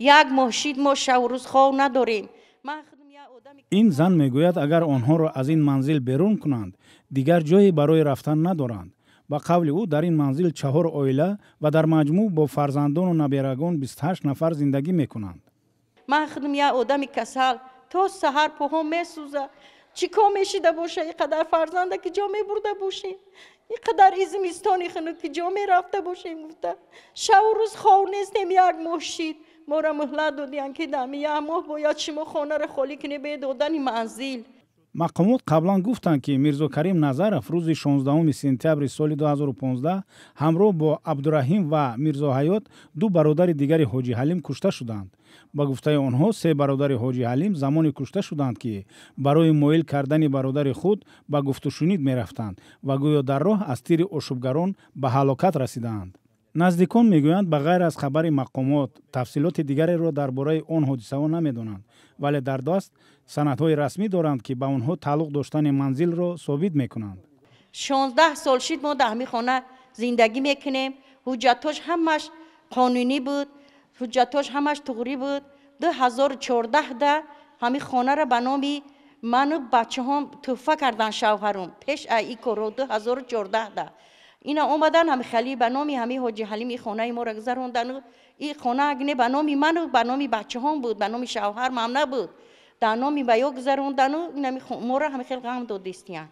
як моҳ шид мо шаврӯзхов надорем ин зан мегӯяд агар онҳоро аз ин манзил берун кунанд дигар ҷое барои рафтан надоранд ба қавли ӯ дар ин манзил чаҳор оила ва дар маҷмӯъ бо фарзандону наберагон бистҳашт нафар зиндагӣ мекунанд ман худам як одами касал то саҳар поҳо месӯза чӣ ко мешида боша и қадар фарзанда ки ҷо мебурда бошем и қадар и зимистони хунук ки ҷо мерафта бошем гуфта шаву рӯз хов нестем як моҳ шид моро муҳлат додиан ки дами як моҳ бояд шумо хонаро холӣ кунӣ бе додани манзил мақомот қаблан гуфтанд ки мирзо карим назаров рӯзи 16 сентябри соли 2015 ҳамроҳ бо абдураҳим ва мирзоҳаёт ду бародари дигари ҳоҷи ҳалим кушта шуданд ба гуфтаи онҳо се бародари ҳоҷи ҳалим замоне кушта шуданд ки барои моил кардани бародари худ ба гуфтушунид мерафтанд ва гӯё дар роҳ аз тири ошӯбгарон ба ҳалокат расидаанд наздикон мегӯянд ба ғайр аз хабари мақомот тафсилоти дигареро дар бораи он ҳодисаҳо намедонанд вале дар даст санадҳои расмӣ доранд ки ба онҳо тааллуқ доштани манзилро собит мекунанд шонздаҳ сол шид мо даҳми хона зиндагӣ мекунем ҳуҷҷатҳош ҳамаш қонунӣ буд ҳуҷҷатҳош ҳамаш туғрӣ буд ду ҳазору чордаҳда ҳамин хонаро ба номи ману бачаҳом туҳфа карданд шавҳарум пеш а и корро ду ҳазору чордаҳда اینا اومدن هم خلی به نام همه حاجی حلیم خانه ما را گذروندن این خانه اگنه به نام من و به نام بچه هم بود به نام شوهر هم نبود در نام بیا گذروندن و این همه ما را همه خیلی غم دادستیان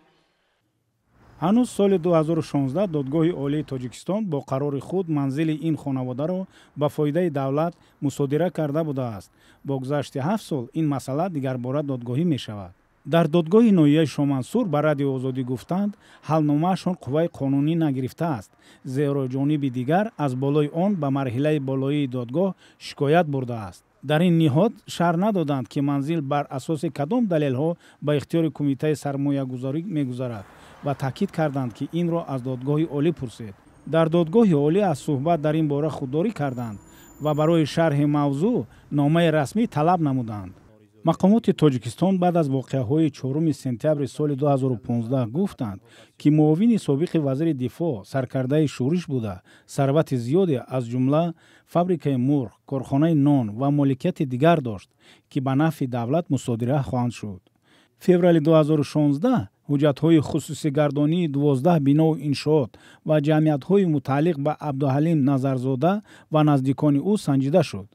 ҳанӯз соли 2016 додгоҳи олии тоҷикистон бо қарори худ манзили ин хонаводаро ба фоидаи давлат мусодира карда будааст бо гузашти ҳафт сол ин масъала дигарбора додгоҳӣ мешавад дар додгоҳи ноҳияи шомансур ба радиои озодӣ гуфтанд ҳалномаашон қувваи қонунӣ нагирифтааст зеро ҷониби дигар аз болои он ба марҳилаи болоии додгоҳ шикоят бурдааст дар ин ниҳод шаҳр надоданд ки манзил бар асоси кадом далелҳо ба ихтиёри кумитаи сармоягузорӣ мегузарад ва таъкид карданд ки инро аз додгоҳи олӣ пурсед дар додгоҳи олӣ аз суҳбат дар ин бора худдорӣ карданд ва барои шарҳи мавзӯъ номаи расмӣ талаб намуданд мақомоти тоҷикистон баъд аз воқеаҳои чоруми сентябри соли 2015 гуфтанд ки муовини собиқи вазири дифоъ саркардаи шӯриш буда сарвати зиёде аз ҷумла фабрикаи мурғ корхонаи нон ва моликияти дигар дошт ки ба нафъи давлат мусодира хоҳанд шуд феврали 2016 ҳуҷҷатҳои хусусигардонии 12 бинову иншоот ва ҷамъиятҳои мутааллиқ ба абдуҳалим назарзода ва наздикони ӯ санҷида шуд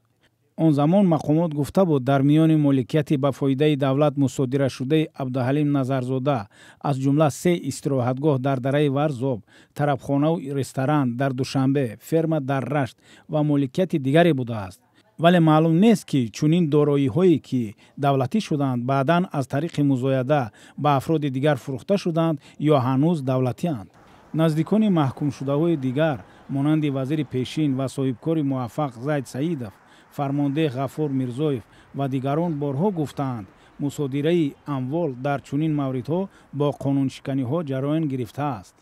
он замон мақомот гуфта буд дар миёни моликияти ба фоидаи давлат мусодира шудаи абдуҳалим назарзода аз ҷумла се истироҳатгоҳ дар дараи варзоб тарабхонаву ресторан дар душанбе ферма дар рашт ва моликияти дигаре будааст вале маълум нест ки чунин дороиҳое ки давлатӣ шуданд баъдан аз тариқи музояда ба афроди дигар фурӯхта шуданд ё ҳанӯз давлатиянд наздикони маҳкумшудаҳои дигар монанди вазири пешин ва соҳибкори муваффақ зайд саидов фармондеҳ ғафур мирзоев ва дигарон борҳо гуфтаанд мусодираи амвол дар чунин мавридҳо бо қонуншиканиҳо ҷараён гирифтааст